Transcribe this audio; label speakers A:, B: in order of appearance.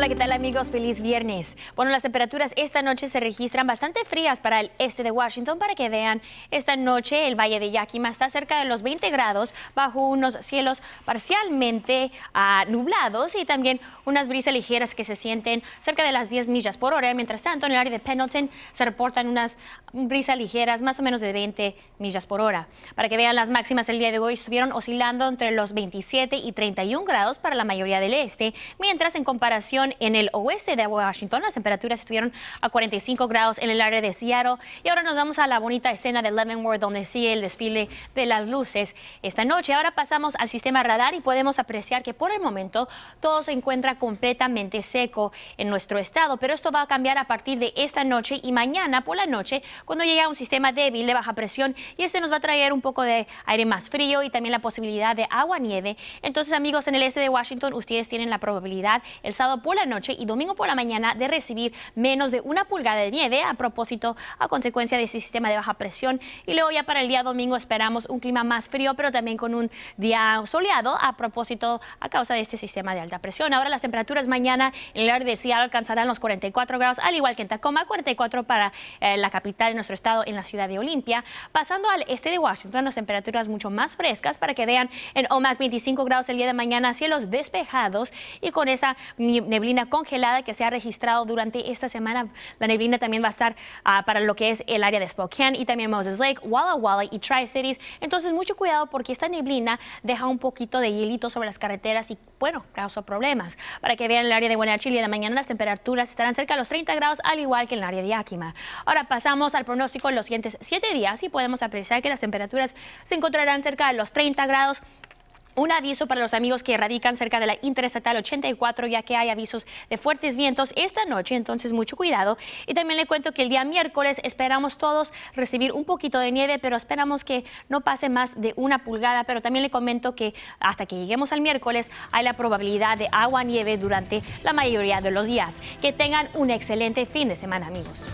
A: Hola, ¿qué tal amigos? Feliz viernes. Bueno, las temperaturas esta noche se registran bastante frías para el este de Washington. Para que vean, esta noche el Valle de Yakima está cerca de los 20 grados bajo unos cielos parcialmente ah, nublados y también unas brisas ligeras que se sienten cerca de las 10 millas por hora. Mientras tanto, en el área de Pendleton se reportan unas brisas ligeras más o menos de 20 millas por hora. Para que vean, las máximas el día de hoy estuvieron oscilando entre los 27 y 31 grados para la mayoría del este, mientras en comparación en el oeste de Washington, las temperaturas estuvieron a 45 grados en el área de Seattle. Y ahora nos vamos a la bonita escena de Leavenworth, donde sigue el desfile de las luces esta noche. Ahora pasamos al sistema radar y podemos apreciar que por el momento todo se encuentra completamente seco en nuestro estado, pero esto va a cambiar a partir de esta noche y mañana por la noche, cuando llega un sistema débil de baja presión y ese nos va a traer un poco de aire más frío y también la posibilidad de agua nieve. Entonces, amigos, en el este de Washington, ustedes tienen la probabilidad el sábado por la noche y domingo por la mañana de recibir menos de una pulgada de nieve a propósito a consecuencia de ese sistema de baja presión. Y luego ya para el día domingo esperamos un clima más frío, pero también con un día soleado a propósito a causa de este sistema de alta presión. Ahora las temperaturas mañana en el área de Seattle alcanzarán los 44 grados, al igual que en Tacoma, 44 para eh, la capital de nuestro estado en la ciudad de Olimpia. Pasando al este de Washington, las temperaturas mucho más frescas para que vean en OMAC 25 grados el día de mañana, cielos despejados y con esa neblina neblina congelada que se ha registrado durante esta semana. La neblina también va a estar ah, para lo que es el área de Spokane y también Moses Lake, Walla Walla y Tri-Cities. Entonces, mucho cuidado porque esta neblina deja un poquito de hielito sobre las carreteras y, bueno, causa problemas. Para que vean el área de chile de mañana las temperaturas estarán cerca de los 30 grados, al igual que en el área de Yakima. Ahora pasamos al pronóstico en los siguientes 7 días y podemos apreciar que las temperaturas se encontrarán cerca de los 30 grados un aviso para los amigos que radican cerca de la Interestatal 84, ya que hay avisos de fuertes vientos esta noche, entonces mucho cuidado. Y también le cuento que el día miércoles esperamos todos recibir un poquito de nieve, pero esperamos que no pase más de una pulgada. Pero también le comento que hasta que lleguemos al miércoles hay la probabilidad de agua nieve durante la mayoría de los días. Que tengan un excelente fin de semana, amigos.